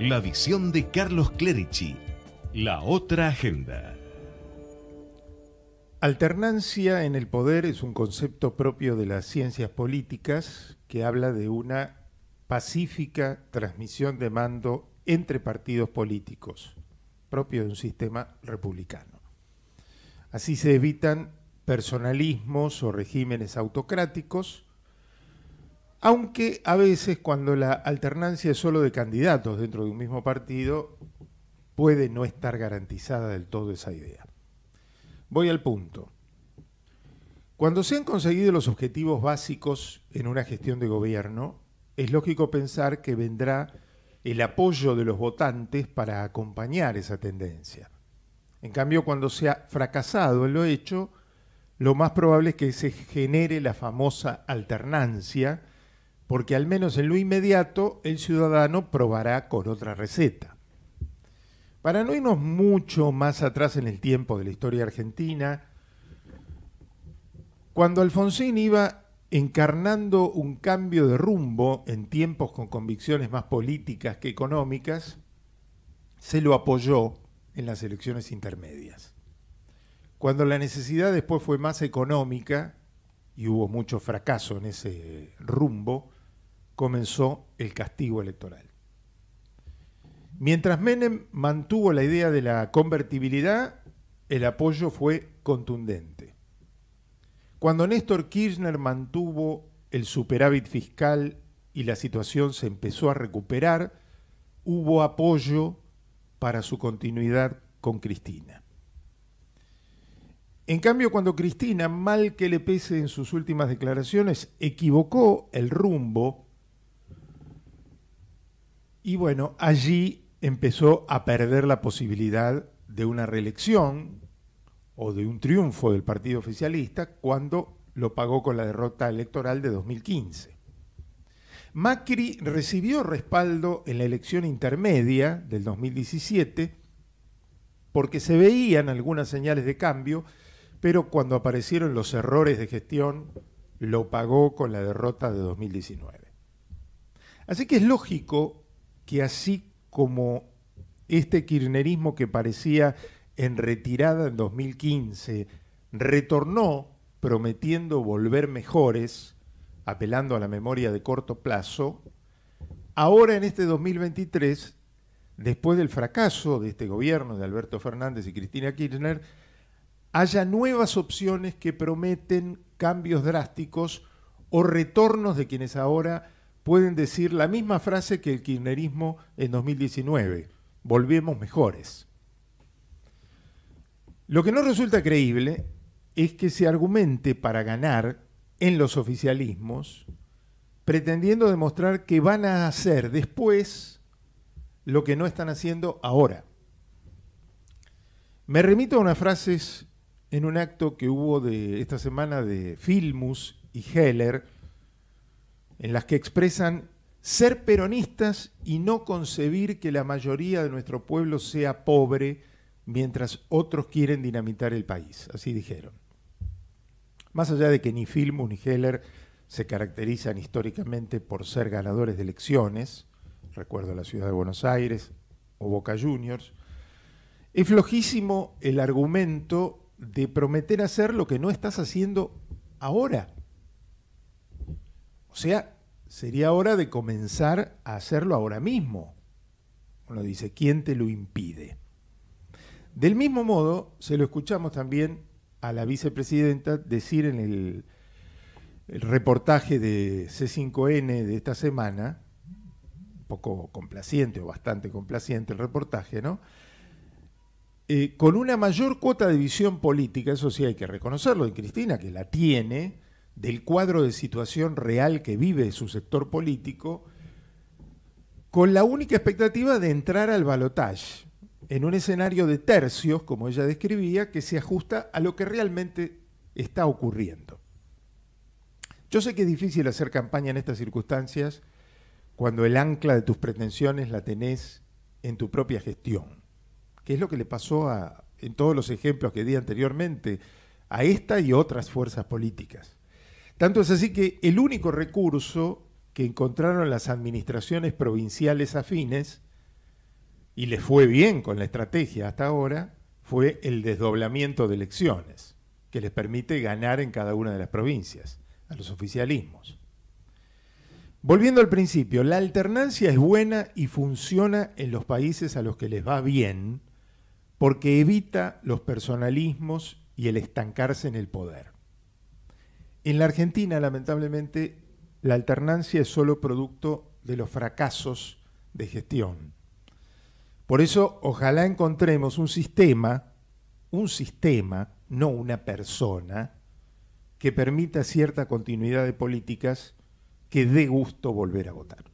La visión de Carlos Clerici, la otra agenda. Alternancia en el poder es un concepto propio de las ciencias políticas que habla de una pacífica transmisión de mando entre partidos políticos, propio de un sistema republicano. Así se evitan personalismos o regímenes autocráticos aunque a veces cuando la alternancia es solo de candidatos dentro de un mismo partido, puede no estar garantizada del todo esa idea. Voy al punto. Cuando se han conseguido los objetivos básicos en una gestión de gobierno, es lógico pensar que vendrá el apoyo de los votantes para acompañar esa tendencia. En cambio, cuando se ha fracasado en lo hecho, lo más probable es que se genere la famosa alternancia, porque al menos en lo inmediato el ciudadano probará con otra receta. Para no irnos mucho más atrás en el tiempo de la historia argentina, cuando Alfonsín iba encarnando un cambio de rumbo en tiempos con convicciones más políticas que económicas, se lo apoyó en las elecciones intermedias. Cuando la necesidad después fue más económica, y hubo mucho fracaso en ese rumbo, comenzó el castigo electoral. Mientras Menem mantuvo la idea de la convertibilidad, el apoyo fue contundente. Cuando Néstor Kirchner mantuvo el superávit fiscal y la situación se empezó a recuperar, hubo apoyo para su continuidad con Cristina. En cambio, cuando Cristina, mal que le pese en sus últimas declaraciones, equivocó el rumbo y bueno, allí empezó a perder la posibilidad de una reelección o de un triunfo del partido oficialista cuando lo pagó con la derrota electoral de 2015. Macri recibió respaldo en la elección intermedia del 2017 porque se veían algunas señales de cambio, pero cuando aparecieron los errores de gestión, lo pagó con la derrota de 2019. Así que es lógico que así como este kirchnerismo que parecía en retirada en 2015 retornó prometiendo volver mejores, apelando a la memoria de corto plazo, ahora en este 2023, después del fracaso de este gobierno de Alberto Fernández y Cristina Kirchner, haya nuevas opciones que prometen cambios drásticos o retornos de quienes ahora pueden decir la misma frase que el kirchnerismo en 2019, volvemos mejores. Lo que no resulta creíble es que se argumente para ganar en los oficialismos, pretendiendo demostrar que van a hacer después lo que no están haciendo ahora. Me remito a unas frases en un acto que hubo de esta semana de Filmus y Heller, en las que expresan ser peronistas y no concebir que la mayoría de nuestro pueblo sea pobre mientras otros quieren dinamitar el país, así dijeron. Más allá de que ni Filmo ni Heller se caracterizan históricamente por ser ganadores de elecciones, recuerdo la ciudad de Buenos Aires o Boca Juniors, es flojísimo el argumento de prometer hacer lo que no estás haciendo ahora. O sea, sería hora de comenzar a hacerlo ahora mismo. Uno dice, ¿quién te lo impide? Del mismo modo, se lo escuchamos también a la vicepresidenta decir en el, reportaje de C5N de esta semana, un poco complaciente o bastante complaciente el reportaje, ¿no? Eh, con una mayor cuota de visión política, eso sí hay que reconocerlo y Cristina, que la tiene, del cuadro de situación real que vive su sector político, con la única expectativa de entrar al balotaje, en un escenario de tercios, como ella describía, que se ajusta a lo que realmente está ocurriendo. Yo sé que es difícil hacer campaña en estas circunstancias cuando el ancla de tus pretensiones la tenés en tu propia gestión, que es lo que le pasó a, en todos los ejemplos que di anteriormente, a esta y otras fuerzas políticas. Tanto es así que el único recurso que encontraron las administraciones provinciales afines, y les fue bien con la estrategia hasta ahora, fue el desdoblamiento de elecciones, que les permite ganar en cada una de las provincias, a los oficialismos. Volviendo al principio, la alternancia es buena y funciona en los países a los que les va bien porque evita los personalismos y el estancarse en el poder. En la Argentina, lamentablemente, la alternancia es solo producto de los fracasos de gestión. Por eso, ojalá encontremos un sistema, un sistema, no una persona, que permita cierta continuidad de políticas que dé gusto volver a votar.